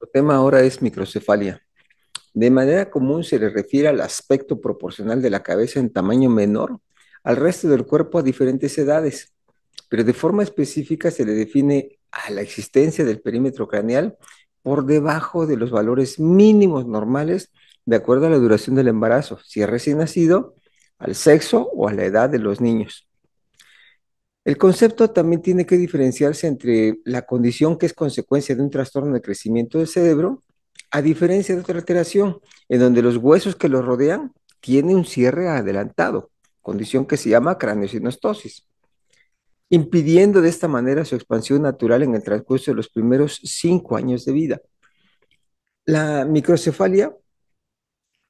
El tema ahora es microcefalia. De manera común se le refiere al aspecto proporcional de la cabeza en tamaño menor al resto del cuerpo a diferentes edades, pero de forma específica se le define a la existencia del perímetro craneal por debajo de los valores mínimos normales de acuerdo a la duración del embarazo, si es recién nacido, al sexo o a la edad de los niños. El concepto también tiene que diferenciarse entre la condición que es consecuencia de un trastorno de crecimiento del cerebro, a diferencia de otra alteración, en donde los huesos que lo rodean tienen un cierre adelantado, condición que se llama craneosinostosis, impidiendo de esta manera su expansión natural en el transcurso de los primeros cinco años de vida. La microcefalia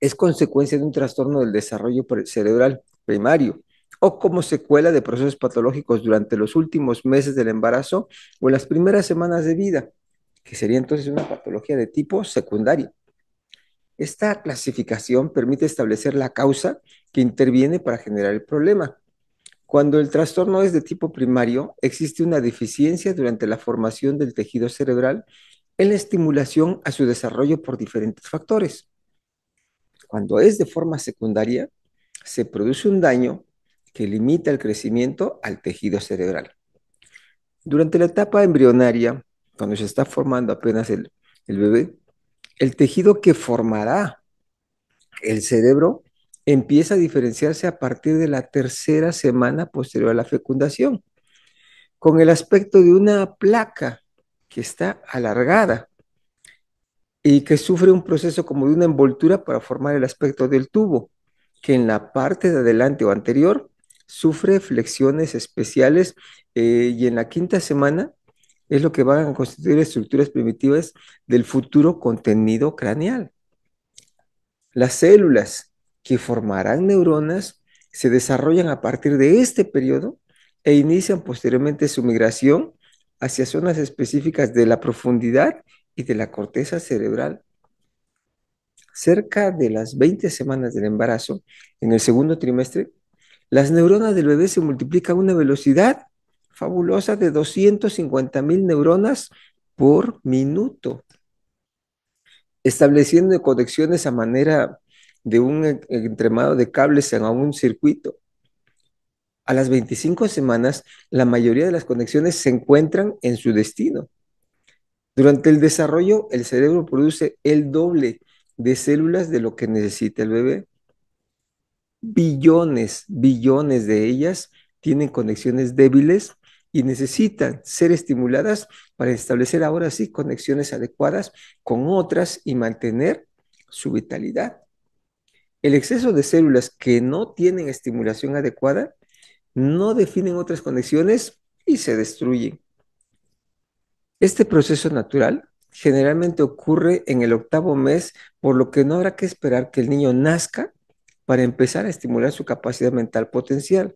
es consecuencia de un trastorno del desarrollo cerebral primario, o como secuela de procesos patológicos durante los últimos meses del embarazo o las primeras semanas de vida, que sería entonces una patología de tipo secundario. Esta clasificación permite establecer la causa que interviene para generar el problema. Cuando el trastorno es de tipo primario, existe una deficiencia durante la formación del tejido cerebral en la estimulación a su desarrollo por diferentes factores. Cuando es de forma secundaria, se produce un daño que limita el crecimiento al tejido cerebral. Durante la etapa embrionaria, cuando se está formando apenas el, bebé, el tejido que formará el cerebro empieza a diferenciarse a partir de la tercera semana posterior a la fecundación, con el aspecto de una placa que está alargada y que sufre un proceso como de una envoltura para formar el aspecto del tubo, que en la parte de adelante o anterior sufre flexiones especiales eh, y en la quinta semana es lo que van a constituir estructuras primitivas del futuro contenido craneal. Las células que formarán neuronas se desarrollan a partir de este periodo e inician posteriormente su migración hacia zonas específicas de la profundidad y de la corteza cerebral. Cerca de las 20 semanas del embarazo, en el segundo trimestre, las neuronas del bebé se multiplican a una velocidad fabulosa de 250 mil neuronas por minuto, estableciendo conexiones a manera de un e-, entremado de cables en un circuito. A las 25 semanas, la mayoría de las conexiones se encuentran en su destino. Durante el desarrollo, el cerebro produce el doble de células de lo que necesita el bebé billones, billones de ellas tienen conexiones débiles y necesitan ser estimuladas para establecer ahora sí conexiones adecuadas con otras y mantener su vitalidad. El exceso de células que no tienen estimulación adecuada no definen otras conexiones y se destruyen. Este proceso natural generalmente ocurre en el octavo mes, por lo que no habrá que esperar que el niño nazca para empezar a estimular su capacidad mental potencial,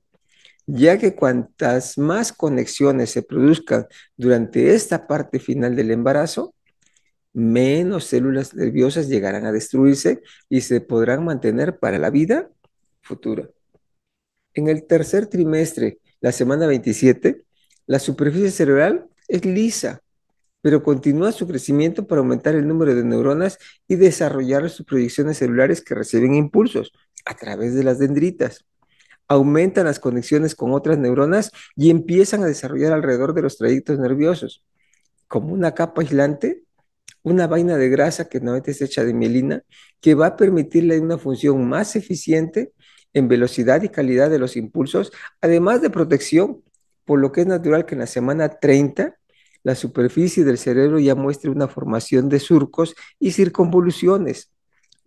ya que cuantas más conexiones se produzcan durante esta parte final del embarazo, menos células nerviosas llegarán a destruirse y se podrán mantener para la vida futura. En el tercer trimestre, la semana 27, la superficie cerebral es lisa, pero continúa su crecimiento para aumentar el número de neuronas y desarrollar sus proyecciones celulares que reciben impulsos, a través de las dendritas. Aumentan las conexiones con otras neuronas y empiezan a desarrollar alrededor de los trayectos nerviosos, como una capa aislante, una vaina de grasa que no es hecha de mielina, que va a permitirle una función más eficiente en velocidad y calidad de los impulsos, además de protección, por lo que es natural que en la semana 30 la superficie del cerebro ya muestre una formación de surcos y circunvoluciones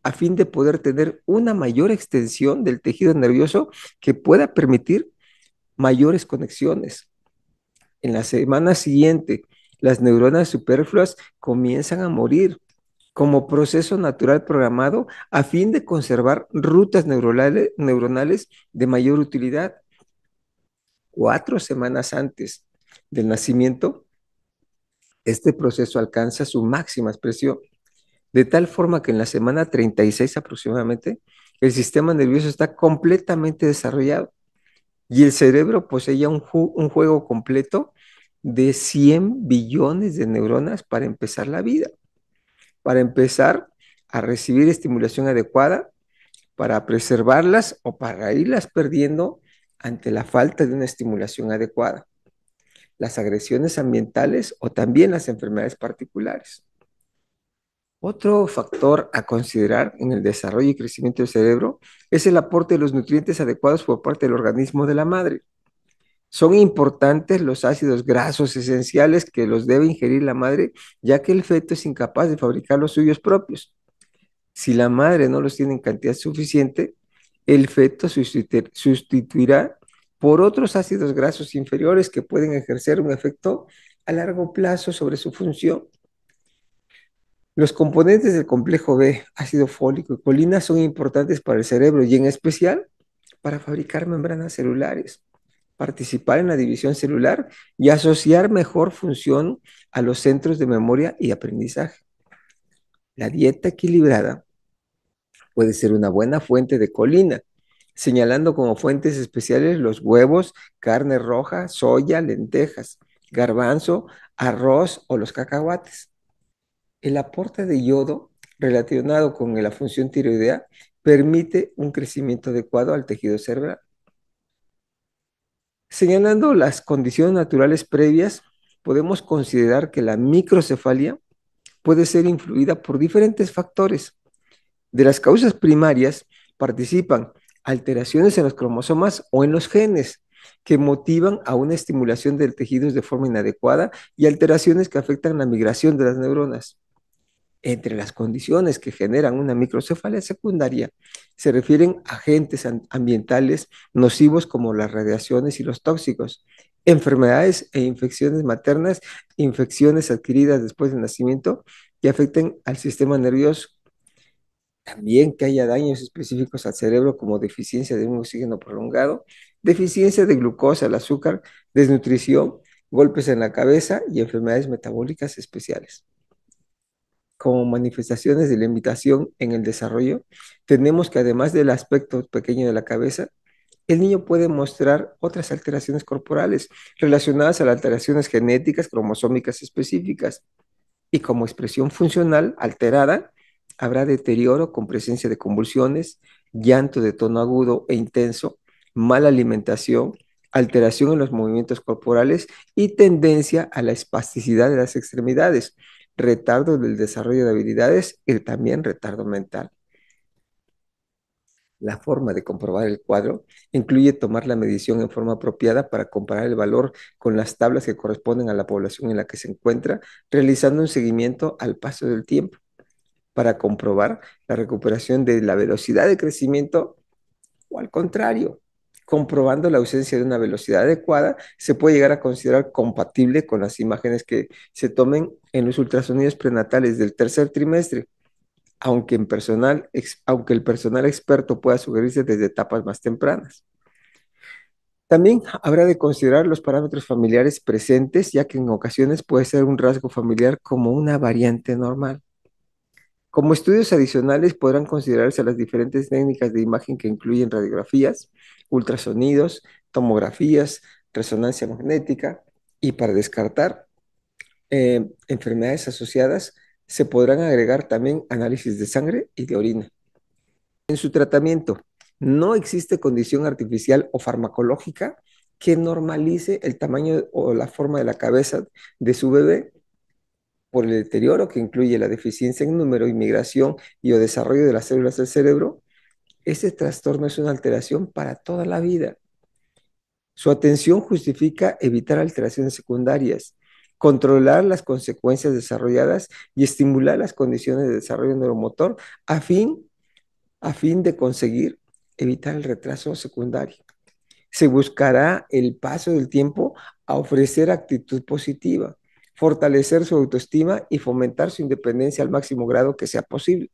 a fin de poder tener una mayor extensión del tejido nervioso que pueda permitir mayores conexiones. En la semana siguiente, las neuronas superfluas comienzan a morir como proceso natural programado a fin de conservar rutas neuronales, neuronales de mayor utilidad. Cuatro semanas antes del nacimiento, este proceso alcanza su máxima expresión de tal forma que en la semana 36 aproximadamente, el sistema nervioso está completamente desarrollado y el cerebro posee ya un, un juego completo de 100 billones de neuronas para empezar la vida, para empezar a recibir estimulación adecuada, para preservarlas o para irlas perdiendo ante la falta de una estimulación adecuada, las agresiones ambientales o también las enfermedades particulares. Otro factor a considerar en el desarrollo y crecimiento del cerebro es el aporte de los nutrientes adecuados por parte del organismo de la madre. Son importantes los ácidos grasos esenciales que los debe ingerir la madre, ya que el feto es incapaz de fabricar los suyos propios. Si la madre no los tiene en cantidad suficiente, el feto sustituirá por otros ácidos grasos inferiores que pueden ejercer un efecto a largo plazo sobre su función los componentes del complejo B, ácido fólico y colina, son importantes para el cerebro y en especial para fabricar membranas celulares, participar en la división celular y asociar mejor función a los centros de memoria y aprendizaje. La dieta equilibrada puede ser una buena fuente de colina, señalando como fuentes especiales los huevos, carne roja, soya, lentejas, garbanzo, arroz o los cacahuates el aporte de yodo relacionado con la función tiroidea permite un crecimiento adecuado al tejido cerebral. Señalando las condiciones naturales previas, podemos considerar que la microcefalia puede ser influida por diferentes factores. De las causas primarias participan alteraciones en los cromosomas o en los genes que motivan a una estimulación del tejido de forma inadecuada y alteraciones que afectan la migración de las neuronas. Entre las condiciones que generan una microcefalia secundaria se refieren a agentes ambientales nocivos como las radiaciones y los tóxicos, enfermedades e infecciones maternas, infecciones adquiridas después del nacimiento que afecten al sistema nervioso, también que haya daños específicos al cerebro como deficiencia de un oxígeno prolongado, deficiencia de glucosa, el azúcar, desnutrición, golpes en la cabeza y enfermedades metabólicas especiales como manifestaciones de la en el desarrollo, tenemos que además del aspecto pequeño de la cabeza, el niño puede mostrar otras alteraciones corporales relacionadas a las alteraciones genéticas, cromosómicas específicas. Y como expresión funcional alterada, habrá deterioro con presencia de convulsiones, llanto de tono agudo e intenso, mala alimentación, alteración en los movimientos corporales y tendencia a la espasticidad de las extremidades retardo del desarrollo de habilidades y también retardo mental. La forma de comprobar el cuadro incluye tomar la medición en forma apropiada para comparar el valor con las tablas que corresponden a la población en la que se encuentra, realizando un seguimiento al paso del tiempo para comprobar la recuperación de la velocidad de crecimiento o al contrario, comprobando la ausencia de una velocidad adecuada, se puede llegar a considerar compatible con las imágenes que se tomen en los ultrasonidos prenatales del tercer trimestre, aunque, en personal, aunque el personal experto pueda sugerirse desde etapas más tempranas. También habrá de considerar los parámetros familiares presentes, ya que en ocasiones puede ser un rasgo familiar como una variante normal. Como estudios adicionales podrán considerarse las diferentes técnicas de imagen que incluyen radiografías, ultrasonidos, tomografías, resonancia magnética y para descartar eh, enfermedades asociadas, se podrán agregar también análisis de sangre y de orina. En su tratamiento, no existe condición artificial o farmacológica que normalice el tamaño o la forma de la cabeza de su bebé por el deterioro que incluye la deficiencia en número, inmigración y o desarrollo de las células del cerebro. ese trastorno es una alteración para toda la vida. Su atención justifica evitar alteraciones secundarias controlar las consecuencias desarrolladas y estimular las condiciones de desarrollo neuromotor a fin, a fin de conseguir evitar el retraso secundario. Se buscará el paso del tiempo a ofrecer actitud positiva, fortalecer su autoestima y fomentar su independencia al máximo grado que sea posible.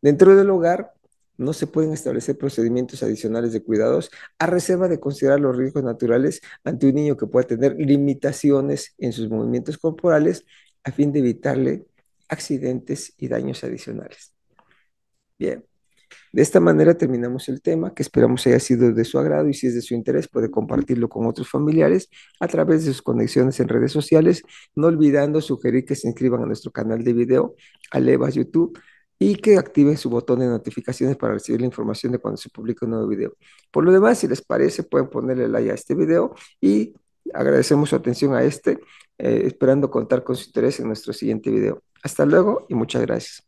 Dentro del hogar, no se pueden establecer procedimientos adicionales de cuidados a reserva de considerar los riesgos naturales ante un niño que pueda tener limitaciones en sus movimientos corporales a fin de evitarle accidentes y daños adicionales. Bien, de esta manera terminamos el tema que esperamos haya sido de su agrado y si es de su interés puede compartirlo con otros familiares a través de sus conexiones en redes sociales, no olvidando sugerir que se inscriban a nuestro canal de video, a YouTube y que activen su botón de notificaciones para recibir la información de cuando se publica un nuevo video. Por lo demás, si les parece, pueden ponerle like a este video y agradecemos su atención a este, eh, esperando contar con su interés en nuestro siguiente video. Hasta luego y muchas gracias.